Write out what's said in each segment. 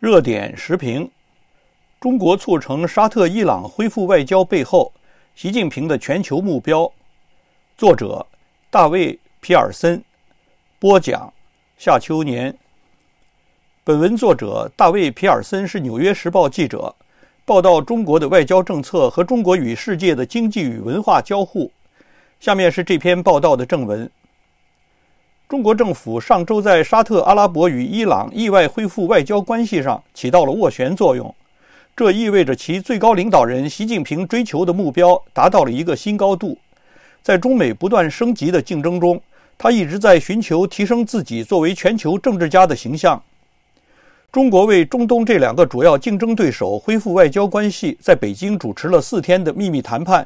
热点时评：中国促成沙特、伊朗恢复外交背后，习近平的全球目标。作者：大卫·皮尔森。播讲：夏秋年。本文作者大卫·皮尔森是《纽约时报》记者，报道中国的外交政策和中国与世界的经济与文化交互。下面是这篇报道的正文。中国政府上周在沙特阿拉伯与伊朗意外恢复外交关系上起到了斡旋作用，这意味着其最高领导人习近平追求的目标达到了一个新高度。在中美不断升级的竞争中，他一直在寻求提升自己作为全球政治家的形象。中国为中东这两个主要竞争对手恢复外交关系，在北京主持了四天的秘密谈判。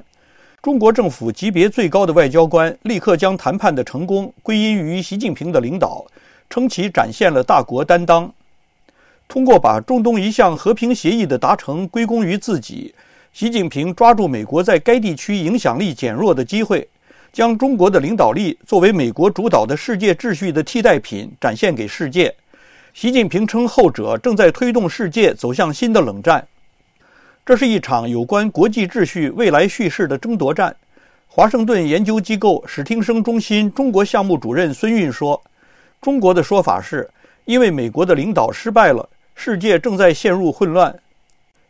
中国政府级别最高的外交官立刻将谈判的成功归因于习近平的领导，称其展现了大国担当。通过把中东一项和平协议的达成归功于自己，习近平抓住美国在该地区影响力减弱的机会，将中国的领导力作为美国主导的世界秩序的替代品展现给世界。习近平称后者正在推动世界走向新的冷战。这是一场有关国际秩序未来叙事的争夺战。华盛顿研究机构史汀生中心中国项目主任孙运说：“中国的说法是，因为美国的领导失败了，世界正在陷入混乱。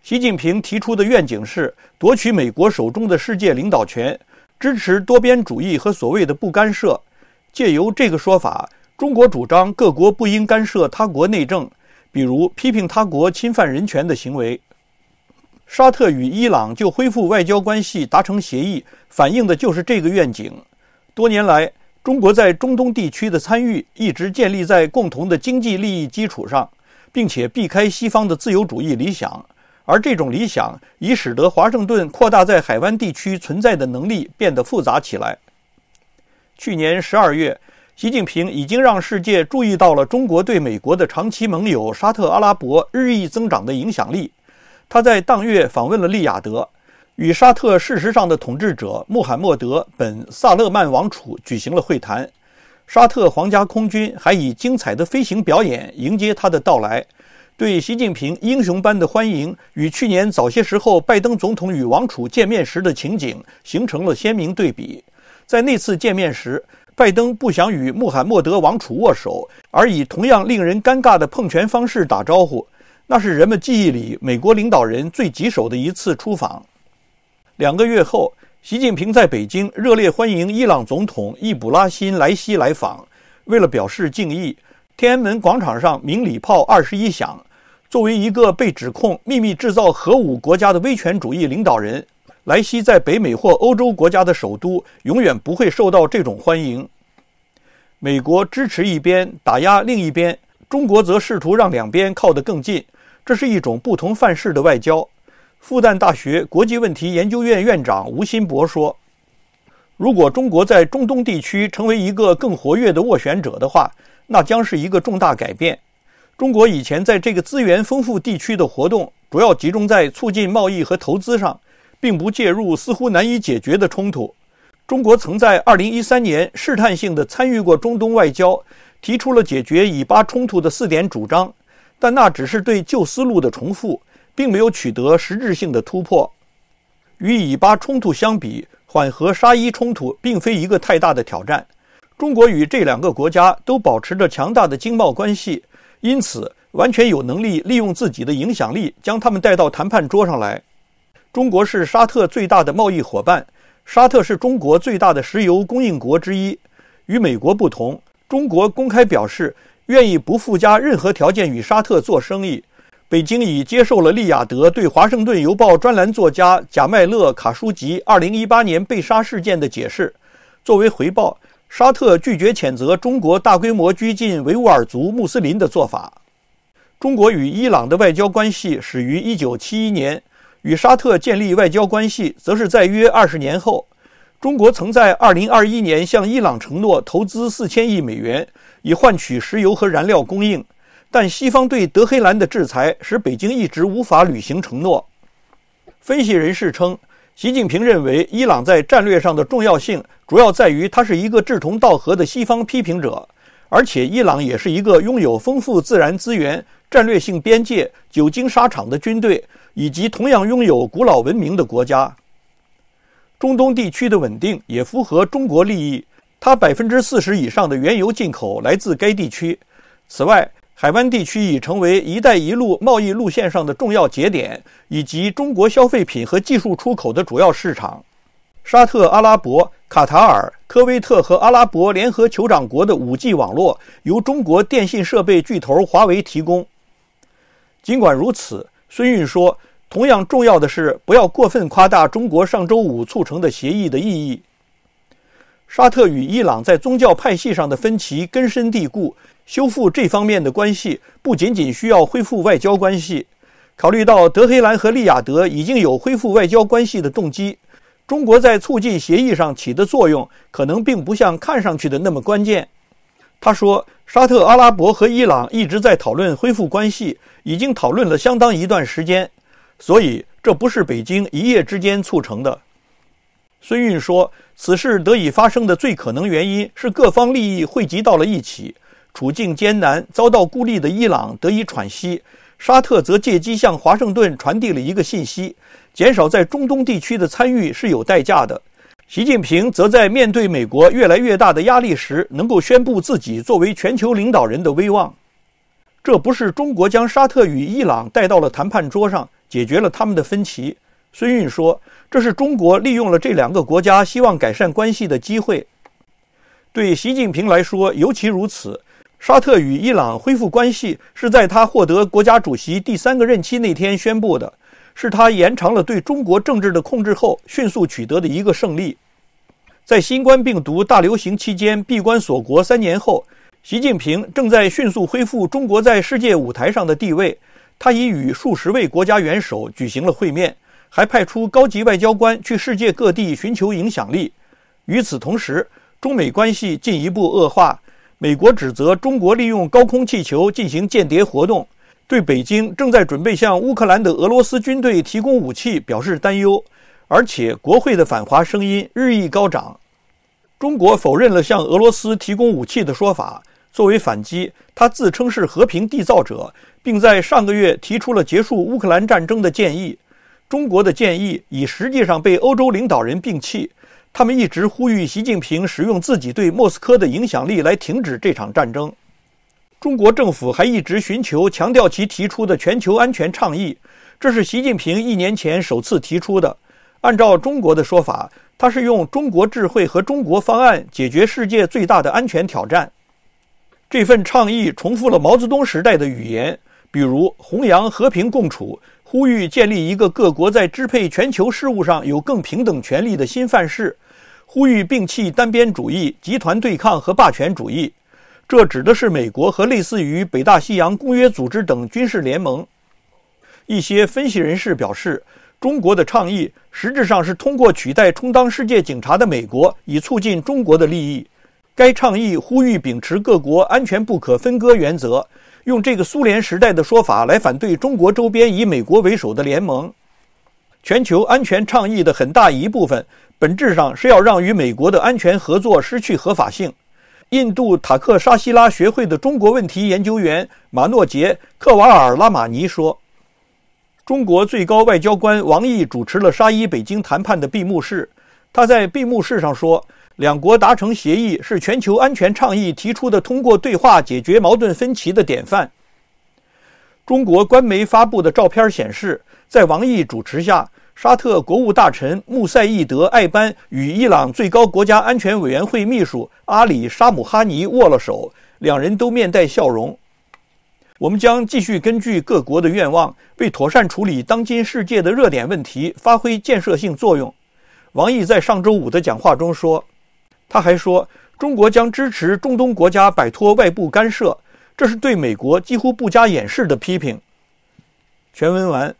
习近平提出的愿景是夺取美国手中的世界领导权，支持多边主义和所谓的不干涉。借由这个说法，中国主张各国不应干涉他国内政，比如批评他国侵犯人权的行为。”沙特与伊朗就恢复外交关系达成协议，反映的就是这个愿景。多年来，中国在中东地区的参与一直建立在共同的经济利益基础上，并且避开西方的自由主义理想。而这种理想已使得华盛顿扩大在海湾地区存在的能力变得复杂起来。去年十二月，习近平已经让世界注意到了中国对美国的长期盟友沙特阿拉伯日益增长的影响力。他在当月访问了利雅得，与沙特事实上的统治者穆罕默德·本·萨勒曼王储举行了会谈。沙特皇家空军还以精彩的飞行表演迎接他的到来。对习近平英雄般的欢迎与去年早些时候拜登总统与王储见面时的情景形成了鲜明对比。在那次见面时，拜登不想与穆罕默德王储握手，而以同样令人尴尬的碰拳方式打招呼。那是人们记忆里美国领导人最棘手的一次出访。两个月后，习近平在北京热烈欢迎伊朗总统易卜拉欣·莱西来访。为了表示敬意，天安门广场上鸣礼炮二十一响。作为一个被指控秘密制造核武国家的威权主义领导人，莱西在北美或欧洲国家的首都永远不会受到这种欢迎。美国支持一边，打压另一边；中国则试图让两边靠得更近。这是一种不同范式的外交。复旦大学国际问题研究院院长吴新博说：“如果中国在中东地区成为一个更活跃的斡旋者的话，那将是一个重大改变。中国以前在这个资源丰富地区的活动主要集中在促进贸易和投资上，并不介入似乎难以解决的冲突。中国曾在2013年试探性地参与过中东外交，提出了解决以巴冲突的四点主张。”但那只是对旧思路的重复，并没有取得实质性的突破。与以巴冲突相比，缓和沙伊冲突并非一个太大的挑战。中国与这两个国家都保持着强大的经贸关系，因此完全有能力利用自己的影响力将他们带到谈判桌上来。中国是沙特最大的贸易伙伴，沙特是中国最大的石油供应国之一。与美国不同，中国公开表示。愿意不附加任何条件与沙特做生意。北京已接受了利雅得对《华盛顿邮报》专栏作家贾迈勒·卡舒吉2018年被杀事件的解释，作为回报，沙特拒绝谴责中国大规模拘禁维吾尔族穆斯林的做法。中国与伊朗的外交关系始于1971年，与沙特建立外交关系则是在约二十年后。中国曾在2021年向伊朗承诺投资4000亿美元，以换取石油和燃料供应。但西方对德黑兰的制裁使北京一直无法履行承诺。分析人士称，习近平认为伊朗在战略上的重要性主要在于它是一个志同道合的西方批评者，而且伊朗也是一个拥有丰富自然资源、战略性边界、久经沙场的军队，以及同样拥有古老文明的国家。中东地区的稳定也符合中国利益。它百分之四十以上的原油进口来自该地区。此外，海湾地区已成为“一带一路”贸易路线上的重要节点，以及中国消费品和技术出口的主要市场。沙特、阿拉伯、卡塔尔、科威特和阿拉伯联合酋长国的 5G 网络由中国电信设备巨头华为提供。尽管如此，孙运说。同样重要的是，不要过分夸大中国上周五促成的协议的意义。沙特与伊朗在宗教派系上的分歧根深蒂固，修复这方面的关系不仅仅需要恢复外交关系。考虑到德黑兰和利雅得已经有恢复外交关系的动机，中国在促进协议上起的作用可能并不像看上去的那么关键。他说：“沙特阿拉伯和伊朗一直在讨论恢复关系，已经讨论了相当一段时间。”所以，这不是北京一夜之间促成的。孙运说，此事得以发生的最可能原因是各方利益汇集到了一起，处境艰难、遭到孤立的伊朗得以喘息，沙特则借机向华盛顿传递了一个信息：减少在中东地区的参与是有代价的。习近平则在面对美国越来越大的压力时，能够宣布自己作为全球领导人的威望。这不是中国将沙特与伊朗带到了谈判桌上。解决了他们的分歧，孙运说：“这是中国利用了这两个国家希望改善关系的机会，对习近平来说尤其如此。沙特与伊朗恢复关系是在他获得国家主席第三个任期那天宣布的，是他延长了对中国政治的控制后迅速取得的一个胜利。在新冠病毒大流行期间闭关锁国三年后，习近平正在迅速恢复中国在世界舞台上的地位。”他已与数十位国家元首举行了会面，还派出高级外交官去世界各地寻求影响力。与此同时，中美关系进一步恶化。美国指责中国利用高空气球进行间谍活动，对北京正在准备向乌克兰的俄罗斯军队提供武器表示担忧。而且，国会的反华声音日益高涨。中国否认了向俄罗斯提供武器的说法。作为反击，他自称是和平缔造者。并在上个月提出了结束乌克兰战争的建议。中国的建议已实际上被欧洲领导人摒弃。他们一直呼吁习近平使用自己对莫斯科的影响力来停止这场战争。中国政府还一直寻求强调其提出的全球安全倡议，这是习近平一年前首次提出的。按照中国的说法，他是用中国智慧和中国方案解决世界最大的安全挑战。这份倡议重复了毛泽东时代的语言。比如，弘扬和平共处，呼吁建立一个各国在支配全球事务上有更平等权利的新范式，呼吁摒弃单边主义、集团对抗和霸权主义。这指的是美国和类似于北大西洋公约组织等军事联盟。一些分析人士表示，中国的倡议实质上是通过取代充当世界警察的美国，以促进中国的利益。该倡议呼吁秉持各国安全不可分割原则。用这个苏联时代的说法来反对中国周边以美国为首的联盟，全球安全倡议的很大一部分本质上是要让与美国的安全合作失去合法性。印度塔克沙希拉学会的中国问题研究员马诺杰·克瓦尔拉马尼说：“中国最高外交官王毅主持了沙伊北京谈判的闭幕式，他在闭幕式上说。”两国达成协议是全球安全倡议提出的通过对话解决矛盾分歧的典范。中国官媒发布的照片显示，在王毅主持下，沙特国务大臣穆赛义德·艾班与伊朗最高国家安全委员会秘书阿里·沙姆哈尼握了手，两人都面带笑容。我们将继续根据各国的愿望，为妥善处理当今世界的热点问题发挥建设性作用。王毅在上周五的讲话中说。他还说，中国将支持中东国家摆脱外部干涉，这是对美国几乎不加掩饰的批评。全文完。